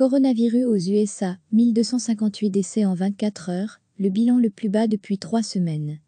Coronavirus aux USA, 1258 décès en 24 heures, le bilan le plus bas depuis trois semaines.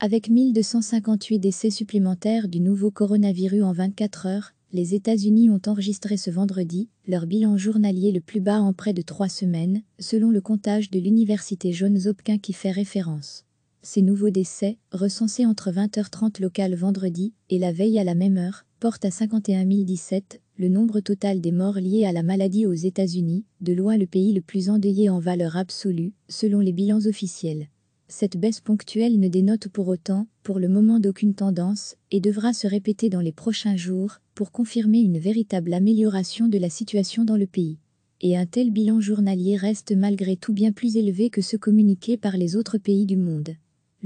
Avec 1258 décès supplémentaires du nouveau coronavirus en 24 heures, les États-Unis ont enregistré ce vendredi leur bilan journalier le plus bas en près de trois semaines, selon le comptage de l'université Johns Hopkins qui fait référence. Ces nouveaux décès, recensés entre 20h30 local vendredi et la veille à la même heure, portent à 51 017, le nombre total des morts liés à la maladie aux États-Unis, de loin le pays le plus endeuillé en valeur absolue, selon les bilans officiels. Cette baisse ponctuelle ne dénote pour autant, pour le moment, d'aucune tendance, et devra se répéter dans les prochains jours pour confirmer une véritable amélioration de la situation dans le pays. Et un tel bilan journalier reste malgré tout bien plus élevé que ceux communiqués par les autres pays du monde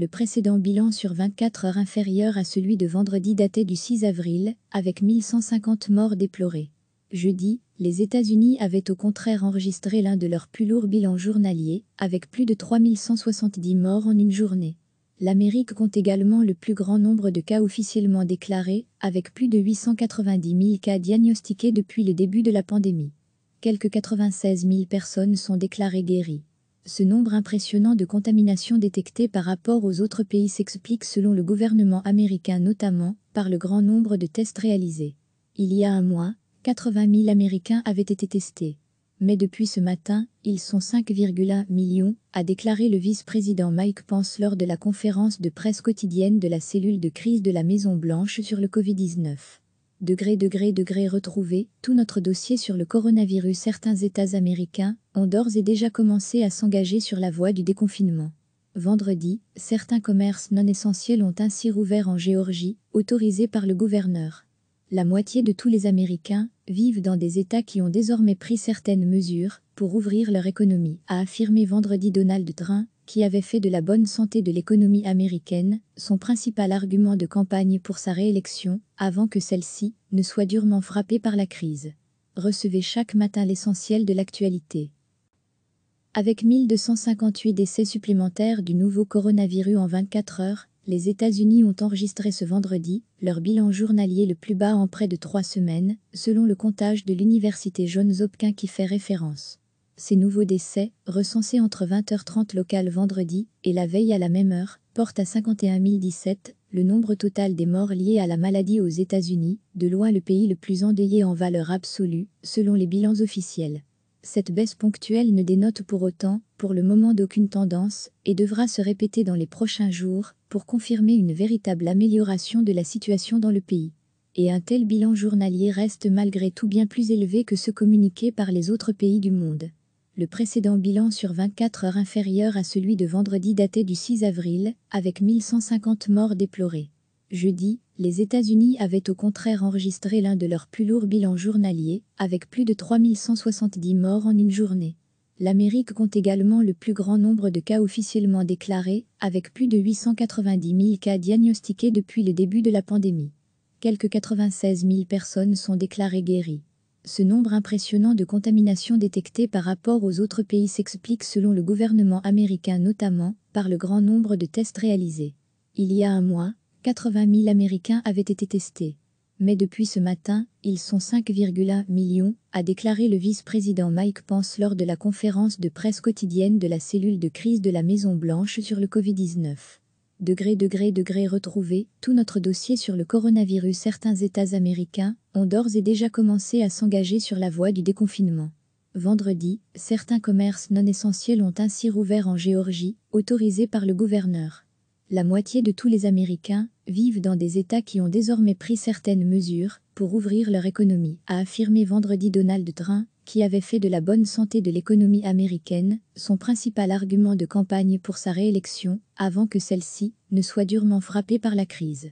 le précédent bilan sur 24 heures inférieur à celui de vendredi daté du 6 avril, avec 1150 morts déplorés. Jeudi, les États-Unis avaient au contraire enregistré l'un de leurs plus lourds bilans journaliers, avec plus de 3170 morts en une journée. L'Amérique compte également le plus grand nombre de cas officiellement déclarés, avec plus de 890 000 cas diagnostiqués depuis le début de la pandémie. Quelques 96 000 personnes sont déclarées guéries. Ce nombre impressionnant de contaminations détectées par rapport aux autres pays s'explique selon le gouvernement américain notamment par le grand nombre de tests réalisés. Il y a un mois, 80 000 Américains avaient été testés. Mais depuis ce matin, ils sont 5,1 millions, a déclaré le vice-président Mike Pence lors de la conférence de presse quotidienne de la cellule de crise de la Maison-Blanche sur le Covid-19 degré degré degré retrouvé, tout notre dossier sur le coronavirus. Certains États américains ont d'ores et déjà commencé à s'engager sur la voie du déconfinement. Vendredi, certains commerces non essentiels ont ainsi rouvert en Géorgie, autorisés par le gouverneur. La moitié de tous les Américains vivent dans des États qui ont désormais pris certaines mesures pour ouvrir leur économie, a affirmé vendredi Donald Trump, qui avait fait de la bonne santé de l'économie américaine son principal argument de campagne pour sa réélection, avant que celle-ci ne soit durement frappée par la crise. Recevez chaque matin l'essentiel de l'actualité. Avec 1258 décès supplémentaires du nouveau coronavirus en 24 heures, les États-Unis ont enregistré ce vendredi leur bilan journalier le plus bas en près de trois semaines, selon le comptage de l'Université Johns Hopkins qui fait référence. Ces nouveaux décès, recensés entre 20h30 local vendredi et la veille à la même heure, portent à 51 017 le nombre total des morts liés à la maladie aux États-Unis, de loin le pays le plus endeuillé en valeur absolue, selon les bilans officiels. Cette baisse ponctuelle ne dénote pour autant, pour le moment, d'aucune tendance et devra se répéter dans les prochains jours pour confirmer une véritable amélioration de la situation dans le pays. Et un tel bilan journalier reste malgré tout bien plus élevé que ceux communiqués par les autres pays du monde. Le précédent bilan sur 24 heures inférieur à celui de vendredi daté du 6 avril, avec 1150 morts déplorés. Jeudi, les États-Unis avaient au contraire enregistré l'un de leurs plus lourds bilans journaliers, avec plus de 3170 morts en une journée. L'Amérique compte également le plus grand nombre de cas officiellement déclarés, avec plus de 890 000 cas diagnostiqués depuis le début de la pandémie. Quelques 96 000 personnes sont déclarées guéries. Ce nombre impressionnant de contaminations détectées par rapport aux autres pays s'explique selon le gouvernement américain notamment par le grand nombre de tests réalisés. Il y a un mois, 80 000 Américains avaient été testés. Mais depuis ce matin, ils sont 5,1 millions, a déclaré le vice-président Mike Pence lors de la conférence de presse quotidienne de la cellule de crise de la Maison-Blanche sur le Covid-19 degré degré degré retrouvé, tout notre dossier sur le coronavirus certains États américains, ont d'ores et déjà commencé à s'engager sur la voie du déconfinement. Vendredi, certains commerces non essentiels ont ainsi rouvert en Géorgie, autorisés par le gouverneur. La moitié de tous les Américains vivent dans des États qui ont désormais pris certaines mesures pour ouvrir leur économie, a affirmé vendredi Donald Trump, qui avait fait de la bonne santé de l'économie américaine son principal argument de campagne pour sa réélection, avant que celle-ci ne soit durement frappée par la crise.